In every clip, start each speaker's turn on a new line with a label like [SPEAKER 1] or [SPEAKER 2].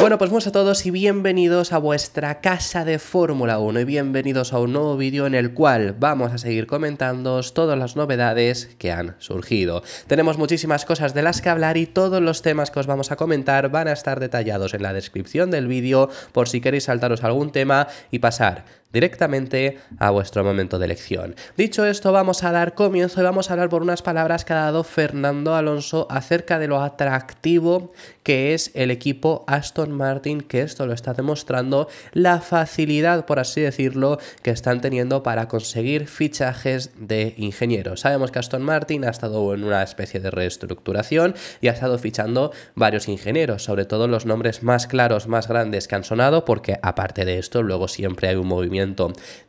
[SPEAKER 1] Bueno, pues buenos a todos y bienvenidos a vuestra casa de Fórmula 1 y bienvenidos a un nuevo vídeo en el cual vamos a seguir comentando todas las novedades que han surgido. Tenemos muchísimas cosas de las que hablar y todos los temas que os vamos a comentar van a estar detallados en la descripción del vídeo por si queréis saltaros algún tema y pasar directamente a vuestro momento de elección. Dicho esto, vamos a dar comienzo y vamos a hablar por unas palabras que ha dado Fernando Alonso acerca de lo atractivo que es el equipo Aston Martin, que esto lo está demostrando, la facilidad, por así decirlo, que están teniendo para conseguir fichajes de ingenieros. Sabemos que Aston Martin ha estado en una especie de reestructuración y ha estado fichando varios ingenieros, sobre todo los nombres más claros, más grandes que han sonado, porque aparte de esto, luego siempre hay un movimiento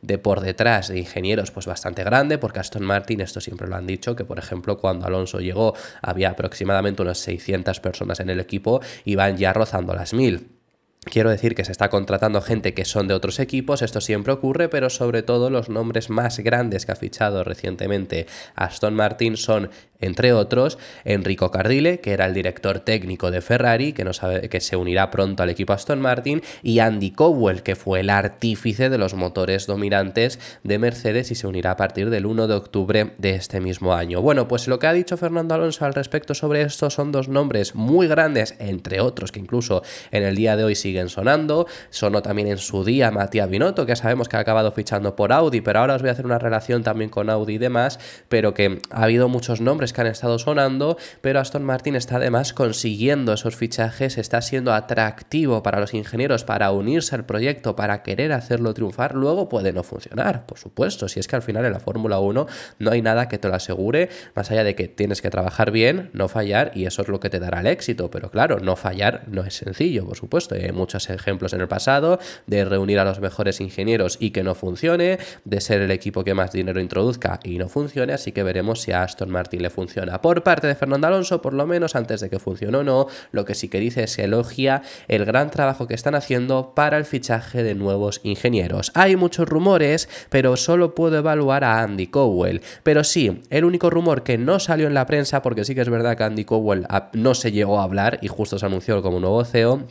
[SPEAKER 1] de por detrás de ingenieros pues bastante grande, porque Aston Martin, esto siempre lo han dicho, que por ejemplo cuando Alonso llegó había aproximadamente unas 600 personas en el equipo y van ya rozando las mil. Quiero decir que se está contratando gente que son de otros equipos, esto siempre ocurre, pero sobre todo los nombres más grandes que ha fichado recientemente Aston Martin son, entre otros, Enrico Cardile, que era el director técnico de Ferrari, que, no sabe, que se unirá pronto al equipo Aston Martin, y Andy Cowell, que fue el artífice de los motores dominantes de Mercedes y se unirá a partir del 1 de octubre de este mismo año. Bueno, pues lo que ha dicho Fernando Alonso al respecto sobre esto son dos nombres muy grandes, entre otros que incluso en el día de hoy sí siguen sonando. Sonó también en su día Matías Binotto, que sabemos que ha acabado fichando por Audi, pero ahora os voy a hacer una relación también con Audi y demás, pero que ha habido muchos nombres que han estado sonando, pero Aston Martin está además consiguiendo esos fichajes, está siendo atractivo para los ingenieros, para unirse al proyecto, para querer hacerlo triunfar, luego puede no funcionar, por supuesto, si es que al final en la Fórmula 1 no hay nada que te lo asegure, más allá de que tienes que trabajar bien, no fallar, y eso es lo que te dará el éxito, pero claro, no fallar no es sencillo, por supuesto, muchos ejemplos en el pasado, de reunir a los mejores ingenieros y que no funcione, de ser el equipo que más dinero introduzca y no funcione, así que veremos si a Aston Martin le funciona. Por parte de Fernando Alonso, por lo menos antes de que funcione o no, lo que sí que dice es elogia el gran trabajo que están haciendo para el fichaje de nuevos ingenieros. Hay muchos rumores, pero solo puedo evaluar a Andy Cowell. Pero sí, el único rumor que no salió en la prensa, porque sí que es verdad que Andy Cowell ah, no se llegó a hablar y justo se anunció como nuevo CEO,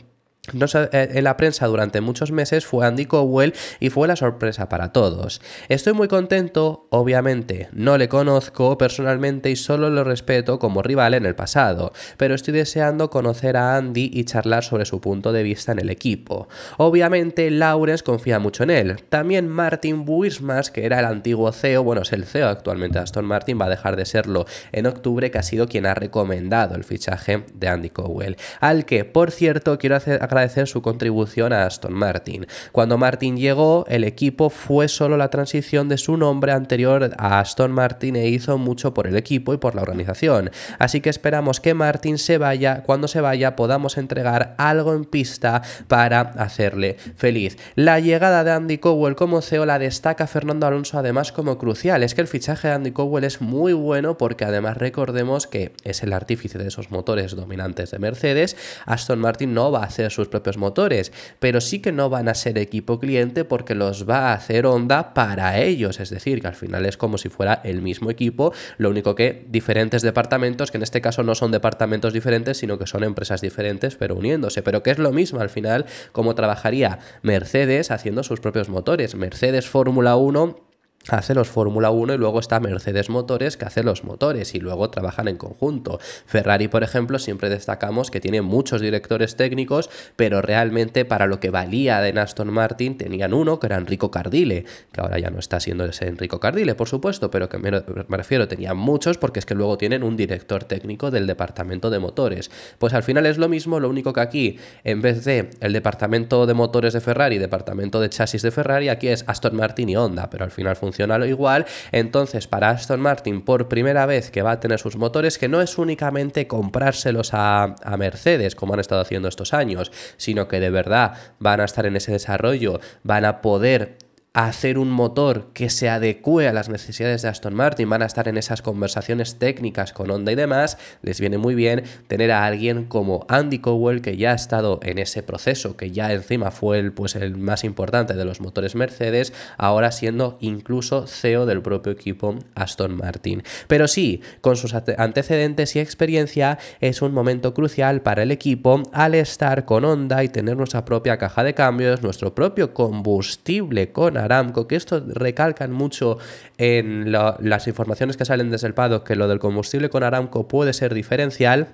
[SPEAKER 1] eh, en la prensa durante muchos meses fue Andy Cowell y fue la sorpresa para todos. Estoy muy contento, obviamente, no le conozco personalmente y solo lo respeto como rival en el pasado, pero estoy deseando conocer a Andy y charlar sobre su punto de vista en el equipo. Obviamente, Lawrence confía mucho en él. También Martin Buismas, que era el antiguo CEO, bueno, es el CEO actualmente de Aston Martin, va a dejar de serlo en octubre, que ha sido quien ha recomendado el fichaje de Andy Cowell. Al que, por cierto, quiero hacer, agradecer su contribución a Aston Martin. Cuando Martin llegó, el equipo fue solo la transición de su nombre anterior a Aston Martin e hizo mucho por el equipo y por la organización. Así que esperamos que Martin se vaya, cuando se vaya podamos entregar algo en pista para hacerle feliz. La llegada de Andy Cowell como CEO la destaca Fernando Alonso además como crucial. Es que el fichaje de Andy Cowell es muy bueno porque además recordemos que es el artífice de esos motores dominantes de Mercedes. Aston Martin no va a hacer su propios motores, pero sí que no van a ser equipo cliente porque los va a hacer Honda para ellos, es decir, que al final es como si fuera el mismo equipo, lo único que diferentes departamentos, que en este caso no son departamentos diferentes, sino que son empresas diferentes, pero uniéndose, pero que es lo mismo al final como trabajaría Mercedes haciendo sus propios motores, Mercedes Fórmula 1 hace los Fórmula 1 y luego está Mercedes Motores que hace los motores y luego trabajan en conjunto. Ferrari, por ejemplo, siempre destacamos que tiene muchos directores técnicos, pero realmente para lo que valía de Aston Martin tenían uno que era Enrico Cardile, que ahora ya no está siendo ese Enrico Cardile, por supuesto, pero que me, refiero, tenían muchos porque es que luego tienen un director técnico del departamento de motores. Pues al final es lo mismo, lo único que aquí, en vez de el departamento de motores de Ferrari, departamento de chasis de Ferrari, aquí es Aston Martin y Honda, pero al final funciona funciona igual. Entonces, para Aston Martin, por primera vez que va a tener sus motores, que no es únicamente comprárselos a, a Mercedes, como han estado haciendo estos años, sino que de verdad van a estar en ese desarrollo, van a poder hacer un motor que se adecue a las necesidades de Aston Martin, van a estar en esas conversaciones técnicas con Honda y demás, les viene muy bien tener a alguien como Andy Cowell que ya ha estado en ese proceso, que ya encima fue el, pues, el más importante de los motores Mercedes, ahora siendo incluso CEO del propio equipo Aston Martin. Pero sí, con sus antecedentes y experiencia es un momento crucial para el equipo al estar con Honda y tener nuestra propia caja de cambios, nuestro propio combustible con Aramco, que esto recalcan mucho en las informaciones que salen desde el PADO, que lo del combustible con Aramco puede ser diferencial.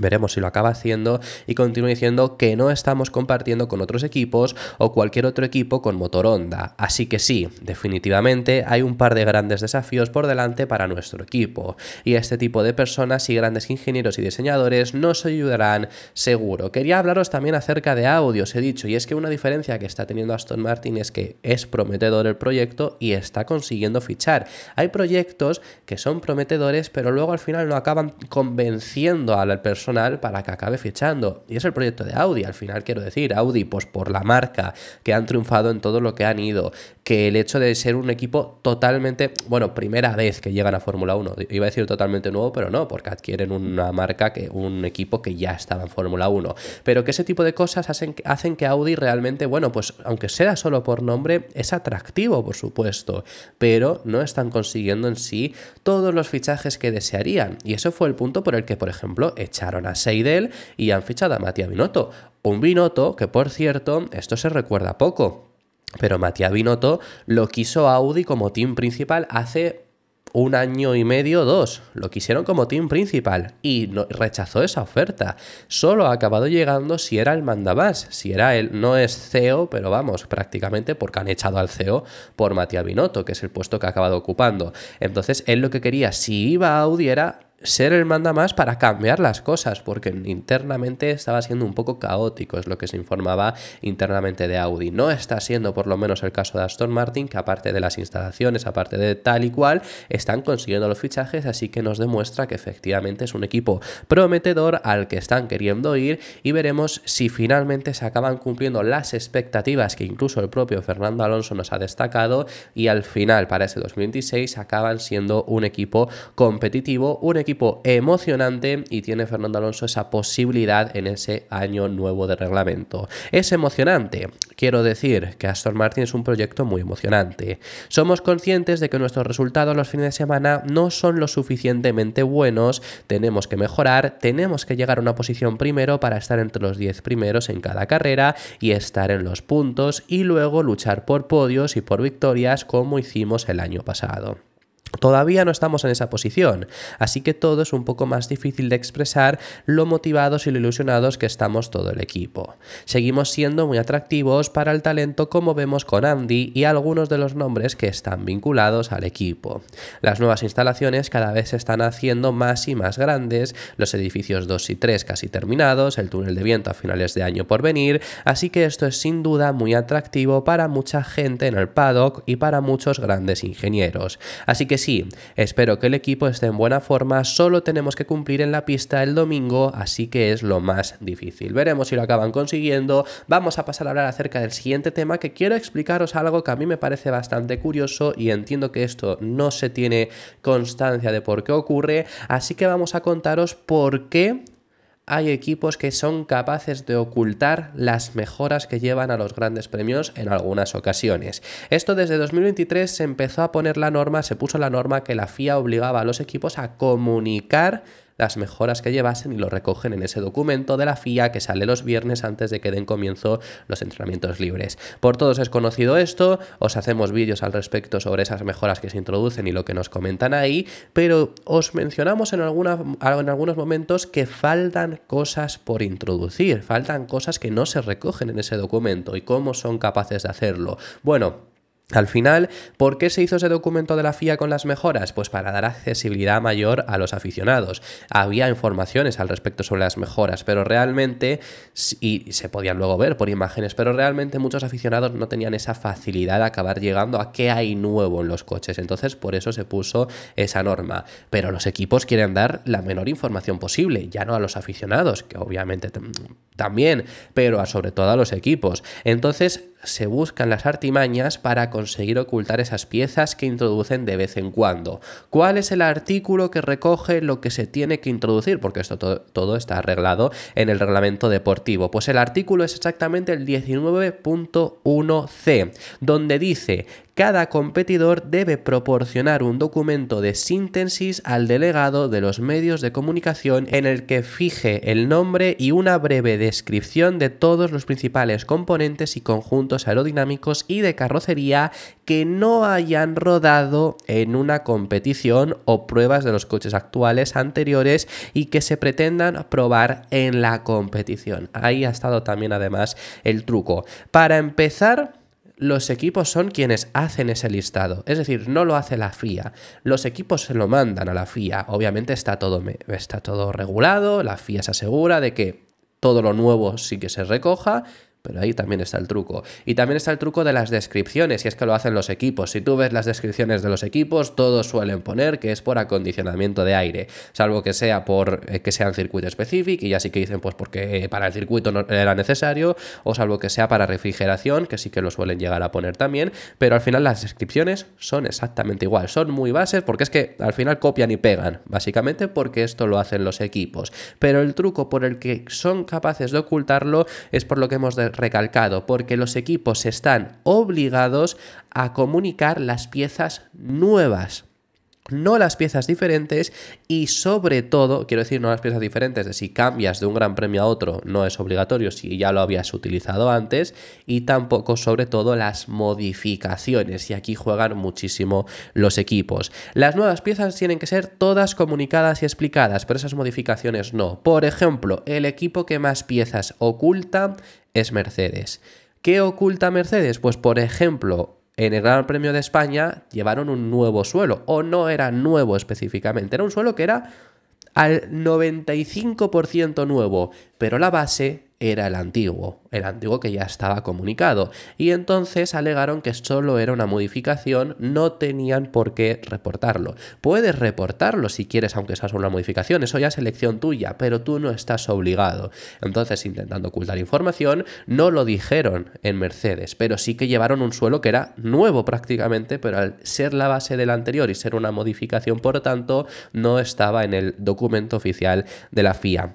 [SPEAKER 1] Veremos si lo acaba haciendo y continúa diciendo que no estamos compartiendo con otros equipos o cualquier otro equipo con motor Honda. Así que sí, definitivamente hay un par de grandes desafíos por delante para nuestro equipo. Y este tipo de personas y grandes ingenieros y diseñadores nos ayudarán seguro. Quería hablaros también acerca de audios, he dicho, y es que una diferencia que está teniendo Aston Martin es que es prometedor el proyecto y está consiguiendo fichar. Hay proyectos que son prometedores pero luego al final no acaban convenciendo al personal para que acabe fichando. Y es el proyecto de Audi, al final quiero decir, Audi, pues por la marca, que han triunfado en todo lo que han ido, que el hecho de ser un equipo totalmente, bueno, primera vez que llegan a Fórmula 1, iba a decir totalmente nuevo, pero no, porque adquieren una marca, que un equipo que ya estaba en Fórmula 1. Pero que ese tipo de cosas hacen, hacen que Audi realmente, bueno, pues aunque sea solo por nombre, es atractivo, por supuesto, pero no están consiguiendo en sí todos los fichajes que desearían. Y eso fue el punto por el que, por ejemplo, echaron a Seidel y han fichado a Matías Binotto. Un Binotto que, por cierto, esto se recuerda poco. Pero Matías Binotto lo quiso Audi como team principal hace un año y medio, dos. Lo quisieron como team principal y rechazó esa oferta. Solo ha acabado llegando si era el mandamás, si era él, no es CEO, pero vamos, prácticamente porque han echado al CEO por Matías Binotto, que es el puesto que ha acabado ocupando. Entonces, él lo que quería, si iba a Audi, era ser el manda más para cambiar las cosas, porque internamente estaba siendo un poco caótico, es lo que se informaba internamente de Audi. No está siendo por lo menos el caso de Aston Martin, que aparte de las instalaciones, aparte de tal y cual, están consiguiendo los fichajes, así que nos demuestra que efectivamente es un equipo prometedor al que están queriendo ir y veremos si finalmente se acaban cumpliendo las expectativas que incluso el propio Fernando Alonso nos ha destacado y al final para ese 2026 acaban siendo un equipo competitivo, un equipo emocionante y tiene Fernando Alonso esa posibilidad en ese año nuevo de reglamento. Es emocionante, quiero decir que Aston Martin es un proyecto muy emocionante. Somos conscientes de que nuestros resultados los fines de semana no son lo suficientemente buenos, tenemos que mejorar, tenemos que llegar a una posición primero para estar entre los 10 primeros en cada carrera y estar en los puntos y luego luchar por podios y por victorias como hicimos el año pasado. Todavía no estamos en esa posición, así que todo es un poco más difícil de expresar lo motivados y lo ilusionados que estamos todo el equipo. Seguimos siendo muy atractivos para el talento como vemos con Andy y algunos de los nombres que están vinculados al equipo. Las nuevas instalaciones cada vez se están haciendo más y más grandes, los edificios 2 y 3 casi terminados, el túnel de viento a finales de año por venir, así que esto es sin duda muy atractivo para mucha gente en el paddock y para muchos grandes ingenieros. Así que sí, espero que el equipo esté en buena forma, solo tenemos que cumplir en la pista el domingo, así que es lo más difícil. Veremos si lo acaban consiguiendo. Vamos a pasar a hablar acerca del siguiente tema que quiero explicaros algo que a mí me parece bastante curioso y entiendo que esto no se tiene constancia de por qué ocurre, así que vamos a contaros por qué hay equipos que son capaces de ocultar las mejoras que llevan a los grandes premios en algunas ocasiones. Esto desde 2023 se empezó a poner la norma, se puso la norma que la FIA obligaba a los equipos a comunicar las mejoras que llevasen y lo recogen en ese documento de la FIA que sale los viernes antes de que den comienzo los entrenamientos libres. Por todos es conocido esto, os hacemos vídeos al respecto sobre esas mejoras que se introducen y lo que nos comentan ahí, pero os mencionamos en, en algunos momentos que faltan cosas por introducir, faltan cosas que no se recogen en ese documento y cómo son capaces de hacerlo. Bueno, al final, ¿por qué se hizo ese documento de la FIA con las mejoras? Pues para dar accesibilidad mayor a los aficionados. Había informaciones al respecto sobre las mejoras, pero realmente, y se podían luego ver por imágenes, pero realmente muchos aficionados no tenían esa facilidad de acabar llegando a qué hay nuevo en los coches. Entonces, por eso se puso esa norma. Pero los equipos quieren dar la menor información posible, ya no a los aficionados, que obviamente también, pero sobre todo a los equipos. Entonces, se buscan las artimañas para conseguir ocultar esas piezas que introducen de vez en cuando. ¿Cuál es el artículo que recoge lo que se tiene que introducir? Porque esto todo está arreglado en el reglamento deportivo. Pues el artículo es exactamente el 19.1c, donde dice cada competidor debe proporcionar un documento de síntesis al delegado de los medios de comunicación en el que fije el nombre y una breve descripción de todos los principales componentes y conjuntos aerodinámicos y de carrocería que no hayan rodado en una competición o pruebas de los coches actuales anteriores y que se pretendan probar en la competición. Ahí ha estado también además el truco. Para empezar, los equipos son quienes hacen ese listado. Es decir, no lo hace la FIA. Los equipos se lo mandan a la FIA. Obviamente está todo, está todo regulado, la FIA se asegura de que todo lo nuevo sí que se recoja, pero ahí también está el truco. Y también está el truco de las descripciones, y es que lo hacen los equipos. Si tú ves las descripciones de los equipos, todos suelen poner que es por acondicionamiento de aire, salvo que sea por eh, que sea un circuito específico, y ya sí que dicen pues porque para el circuito no era necesario, o salvo que sea para refrigeración, que sí que lo suelen llegar a poner también, pero al final las descripciones son exactamente igual, son muy bases porque es que al final copian y pegan, básicamente porque esto lo hacen los equipos. Pero el truco por el que son capaces de ocultarlo es por lo que hemos recalcado, porque los equipos están obligados a comunicar las piezas nuevas no las piezas diferentes y sobre todo, quiero decir, no las piezas diferentes, de si cambias de un gran premio a otro no es obligatorio si ya lo habías utilizado antes y tampoco sobre todo las modificaciones y aquí juegan muchísimo los equipos. Las nuevas piezas tienen que ser todas comunicadas y explicadas, pero esas modificaciones no. Por ejemplo, el equipo que más piezas oculta es Mercedes. ¿Qué oculta Mercedes? Pues por ejemplo, en el Gran Premio de España llevaron un nuevo suelo, o no era nuevo específicamente, era un suelo que era al 95% nuevo, pero la base era el antiguo, el antiguo que ya estaba comunicado, y entonces alegaron que solo era una modificación, no tenían por qué reportarlo. Puedes reportarlo si quieres, aunque sea solo una modificación, eso ya es elección tuya, pero tú no estás obligado. Entonces, intentando ocultar información, no lo dijeron en Mercedes, pero sí que llevaron un suelo que era nuevo prácticamente, pero al ser la base del anterior y ser una modificación, por tanto, no estaba en el documento oficial de la FIA.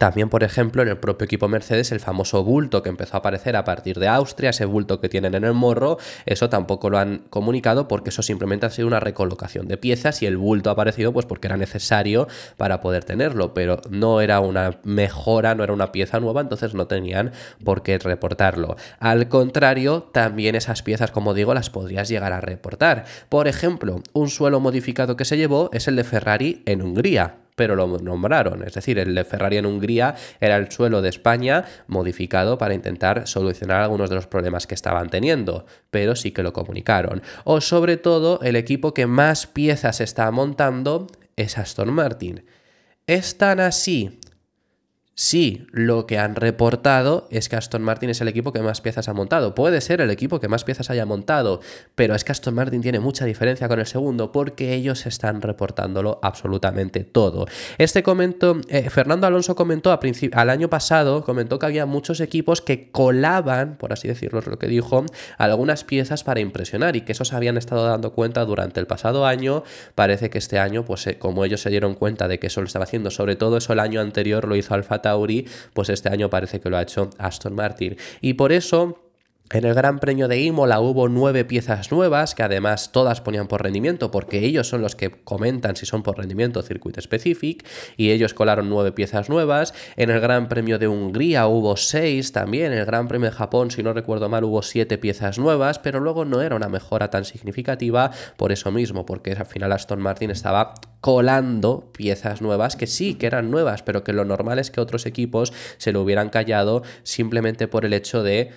[SPEAKER 1] También, por ejemplo, en el propio equipo Mercedes, el famoso bulto que empezó a aparecer a partir de Austria, ese bulto que tienen en el morro, eso tampoco lo han comunicado porque eso simplemente ha sido una recolocación de piezas y el bulto ha aparecido pues porque era necesario para poder tenerlo, pero no era una mejora, no era una pieza nueva, entonces no tenían por qué reportarlo. Al contrario, también esas piezas, como digo, las podrías llegar a reportar. Por ejemplo, un suelo modificado que se llevó es el de Ferrari en Hungría pero lo nombraron. Es decir, el de Ferrari en Hungría era el suelo de España modificado para intentar solucionar algunos de los problemas que estaban teniendo, pero sí que lo comunicaron. O sobre todo, el equipo que más piezas está montando es Aston Martin. Es tan así sí, lo que han reportado es que Aston Martin es el equipo que más piezas ha montado. Puede ser el equipo que más piezas haya montado, pero es que Aston Martin tiene mucha diferencia con el segundo porque ellos están reportándolo absolutamente todo. Este comentó, eh, Fernando Alonso comentó al año pasado, comentó que había muchos equipos que colaban, por así decirlo lo que dijo, algunas piezas para impresionar y que esos habían estado dando cuenta durante el pasado año. Parece que este año, pues eh, como ellos se dieron cuenta de que eso lo estaba haciendo, sobre todo eso el año anterior lo hizo Alfa pues este año parece que lo ha hecho Aston Martin. Y por eso en el Gran Premio de Imola hubo nueve piezas nuevas, que además todas ponían por rendimiento, porque ellos son los que comentan si son por rendimiento circuito specific, y ellos colaron nueve piezas nuevas. En el Gran Premio de Hungría hubo seis también, en el Gran Premio de Japón, si no recuerdo mal, hubo siete piezas nuevas, pero luego no era una mejora tan significativa por eso mismo, porque al final Aston Martin estaba colando piezas nuevas, que sí, que eran nuevas, pero que lo normal es que otros equipos se lo hubieran callado simplemente por el hecho de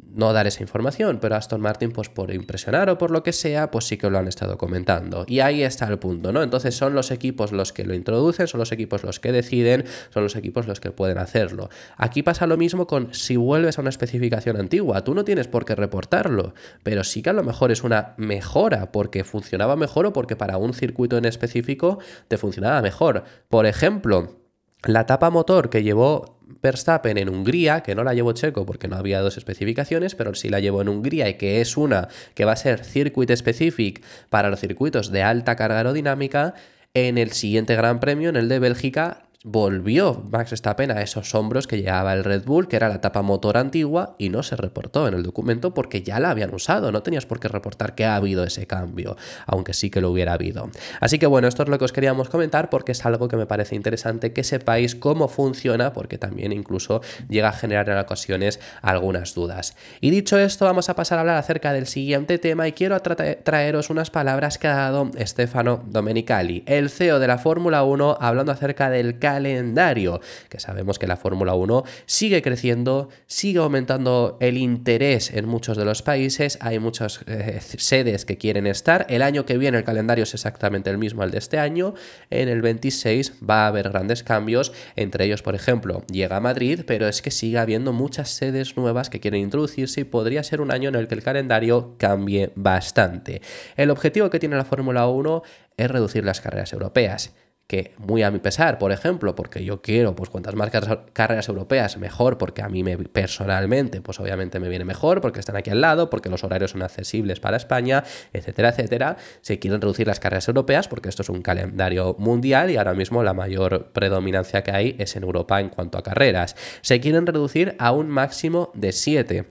[SPEAKER 1] no dar esa información, pero Aston Martin, pues por impresionar o por lo que sea, pues sí que lo han estado comentando. Y ahí está el punto, ¿no? Entonces son los equipos los que lo introducen, son los equipos los que deciden, son los equipos los que pueden hacerlo. Aquí pasa lo mismo con si vuelves a una especificación antigua, tú no tienes por qué reportarlo, pero sí que a lo mejor es una mejora porque funcionaba mejor o porque para un circuito en específico te funcionaba mejor. Por ejemplo, la tapa motor que llevó Verstappen en Hungría, que no la llevó Checo porque no había dos especificaciones, pero sí la llevó en Hungría y que es una que va a ser circuit specific para los circuitos de alta carga aerodinámica, en el siguiente Gran Premio, en el de Bélgica, volvió Max Stappen a esos hombros que llevaba el Red Bull, que era la tapa motor antigua, y no se reportó en el documento porque ya la habían usado, no tenías por qué reportar que ha habido ese cambio, aunque sí que lo hubiera habido. Así que bueno, esto es lo que os queríamos comentar porque es algo que me parece interesante que sepáis cómo funciona, porque también incluso llega a generar en ocasiones algunas dudas. Y dicho esto, vamos a pasar a hablar acerca del siguiente tema y quiero traeros unas palabras que ha dado Stefano Domenicali, el CEO de la Fórmula 1, hablando acerca del cambio calendario, que sabemos que la Fórmula 1 sigue creciendo, sigue aumentando el interés en muchos de los países, hay muchas eh, sedes que quieren estar, el año que viene el calendario es exactamente el mismo al de este año, en el 26 va a haber grandes cambios, entre ellos, por ejemplo, llega Madrid, pero es que sigue habiendo muchas sedes nuevas que quieren introducirse y podría ser un año en el que el calendario cambie bastante. El objetivo que tiene la Fórmula 1 es reducir las carreras europeas que muy a mi pesar, por ejemplo, porque yo quiero, pues cuantas más carreras europeas, mejor, porque a mí me, personalmente, pues obviamente me viene mejor, porque están aquí al lado, porque los horarios son accesibles para España, etcétera, etcétera. Se quieren reducir las carreras europeas porque esto es un calendario mundial y ahora mismo la mayor predominancia que hay es en Europa en cuanto a carreras. Se quieren reducir a un máximo de 7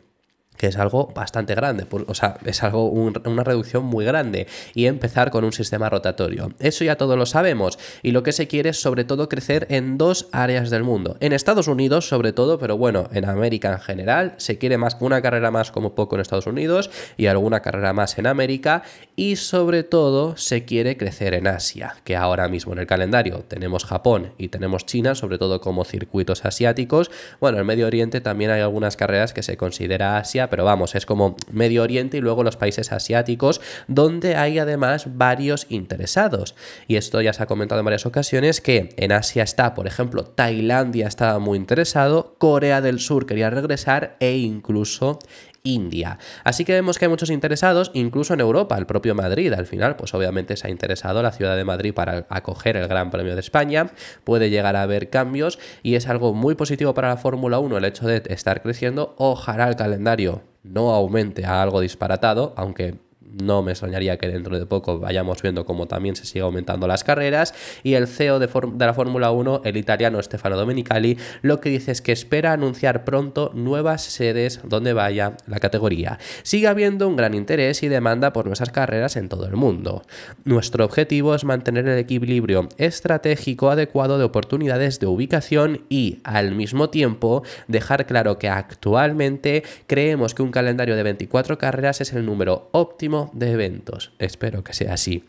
[SPEAKER 1] que es algo bastante grande, o sea, es algo una reducción muy grande y empezar con un sistema rotatorio. Eso ya todos lo sabemos y lo que se quiere es sobre todo crecer en dos áreas del mundo. En Estados Unidos sobre todo, pero bueno, en América en general se quiere más una carrera más como poco en Estados Unidos y alguna carrera más en América y sobre todo se quiere crecer en Asia, que ahora mismo en el calendario tenemos Japón y tenemos China, sobre todo como circuitos asiáticos. Bueno, en Medio Oriente también hay algunas carreras que se considera Asia, pero vamos, es como Medio Oriente y luego los países asiáticos, donde hay además varios interesados. Y esto ya se ha comentado en varias ocasiones que en Asia está, por ejemplo, Tailandia estaba muy interesado, Corea del Sur quería regresar e incluso India. Así que vemos que hay muchos interesados, incluso en Europa, el propio Madrid. Al final, pues obviamente se ha interesado la ciudad de Madrid para acoger el Gran Premio de España. Puede llegar a haber cambios y es algo muy positivo para la Fórmula 1 el hecho de estar creciendo. Ojalá el calendario no aumente a algo disparatado, aunque no me soñaría que dentro de poco vayamos viendo cómo también se sigue aumentando las carreras. Y el CEO de, de la Fórmula 1, el italiano Stefano Domenicali, lo que dice es que espera anunciar pronto nuevas sedes donde vaya la categoría. Sigue habiendo un gran interés y demanda por nuestras carreras en todo el mundo. Nuestro objetivo es mantener el equilibrio estratégico adecuado de oportunidades de ubicación y, al mismo tiempo, dejar claro que actualmente creemos que un calendario de 24 carreras es el número óptimo de eventos. Espero que sea así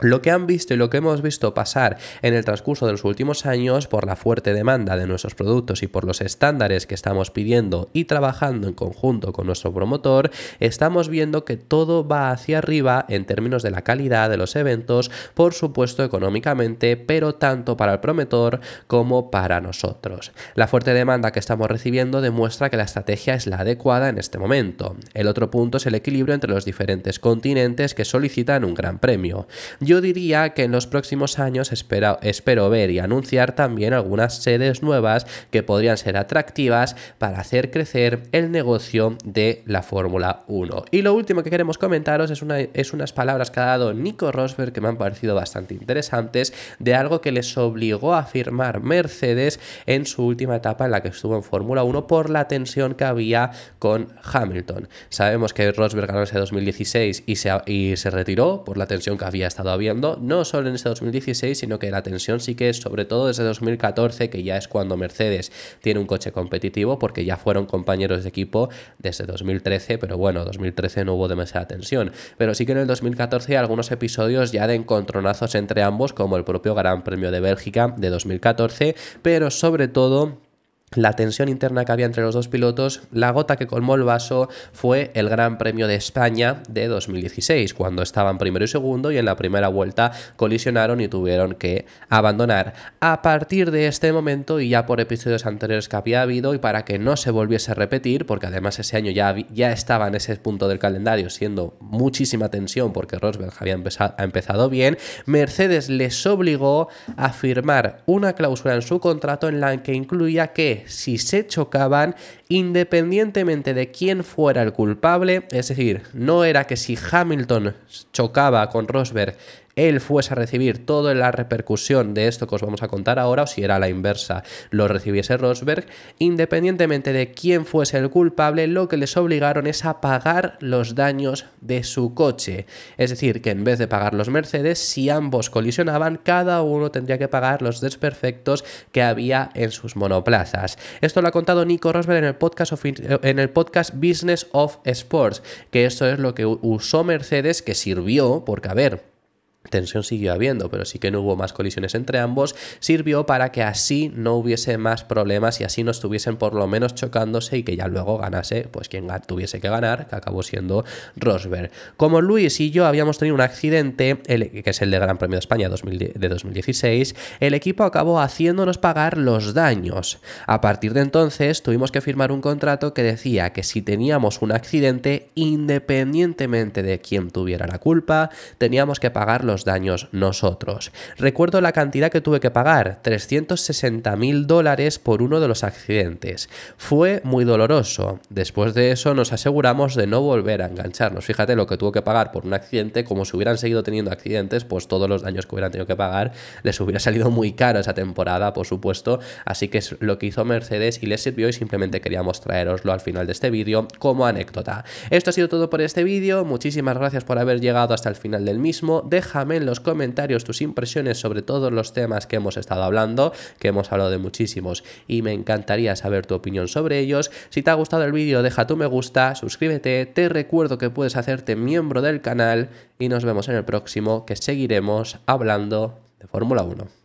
[SPEAKER 1] lo que han visto y lo que hemos visto pasar en el transcurso de los últimos años por la fuerte demanda de nuestros productos y por los estándares que estamos pidiendo y trabajando en conjunto con nuestro promotor, estamos viendo que todo va hacia arriba en términos de la calidad de los eventos, por supuesto económicamente, pero tanto para el promotor como para nosotros. La fuerte demanda que estamos recibiendo demuestra que la estrategia es la adecuada en este momento. El otro punto es el equilibrio entre los diferentes continentes que solicitan un gran premio. Yo diría que en los próximos años espero, espero ver y anunciar también algunas sedes nuevas que podrían ser atractivas para hacer crecer el negocio de la Fórmula 1. Y lo último que queremos comentaros es, una, es unas palabras que ha dado Nico Rosberg que me han parecido bastante interesantes de algo que les obligó a firmar Mercedes en su última etapa en la que estuvo en Fórmula 1 por la tensión que había con Hamilton. Sabemos que Rosberg ganó ese 2016 y se, y se retiró por la tensión que había estado viendo, no solo en ese 2016, sino que la tensión sí que es sobre todo desde 2014, que ya es cuando Mercedes tiene un coche competitivo, porque ya fueron compañeros de equipo desde 2013, pero bueno, 2013 no hubo demasiada tensión. Pero sí que en el 2014 hay algunos episodios ya de encontronazos entre ambos, como el propio Gran Premio de Bélgica de 2014, pero sobre todo la tensión interna que había entre los dos pilotos, la gota que colmó el vaso fue el Gran Premio de España de 2016, cuando estaban primero y segundo y en la primera vuelta colisionaron y tuvieron que abandonar. A partir de este momento y ya por episodios anteriores que había habido y para que no se volviese a repetir, porque además ese año ya, ya estaba en ese punto del calendario siendo muchísima tensión porque Rosberg había empezado, ha empezado bien, Mercedes les obligó a firmar una cláusula en su contrato en la que incluía que si se chocaban, independientemente de quién fuera el culpable, es decir, no era que si Hamilton chocaba con Rosberg él fuese a recibir toda la repercusión de esto que os vamos a contar ahora, o si era la inversa, lo recibiese Rosberg, independientemente de quién fuese el culpable, lo que les obligaron es a pagar los daños de su coche. Es decir, que en vez de pagar los Mercedes, si ambos colisionaban, cada uno tendría que pagar los desperfectos que había en sus monoplazas. Esto lo ha contado Nico Rosberg en el podcast, Business of Sports, que esto es lo que usó Mercedes, que sirvió, porque a ver, Tensión siguió habiendo, pero sí que no hubo más colisiones entre ambos, sirvió para que así no hubiese más problemas y así no estuviesen por lo menos chocándose y que ya luego ganase pues quien tuviese que ganar, que acabó siendo Rosberg. Como Luis y yo habíamos tenido un accidente, que es el de Gran Premio de España de 2016, el equipo acabó haciéndonos pagar los daños. A partir de entonces tuvimos que firmar un contrato que decía que si teníamos un accidente, independientemente de quién tuviera la culpa, teníamos que pagar daños nosotros. Recuerdo la cantidad que tuve que pagar, 360 mil dólares por uno de los accidentes. Fue muy doloroso. Después de eso nos aseguramos de no volver a engancharnos. Fíjate lo que tuvo que pagar por un accidente, como si hubieran seguido teniendo accidentes, pues todos los daños que hubieran tenido que pagar les hubiera salido muy caro esa temporada, por supuesto. Así que es lo que hizo Mercedes y les sirvió y simplemente queríamos traeroslo al final de este vídeo como anécdota. Esto ha sido todo por este vídeo. Muchísimas gracias por haber llegado hasta el final del mismo. Deja en los comentarios tus impresiones sobre todos los temas que hemos estado hablando, que hemos hablado de muchísimos y me encantaría saber tu opinión sobre ellos. Si te ha gustado el vídeo, deja tu me gusta, suscríbete, te recuerdo que puedes hacerte miembro del canal y nos vemos en el próximo que seguiremos hablando de Fórmula 1.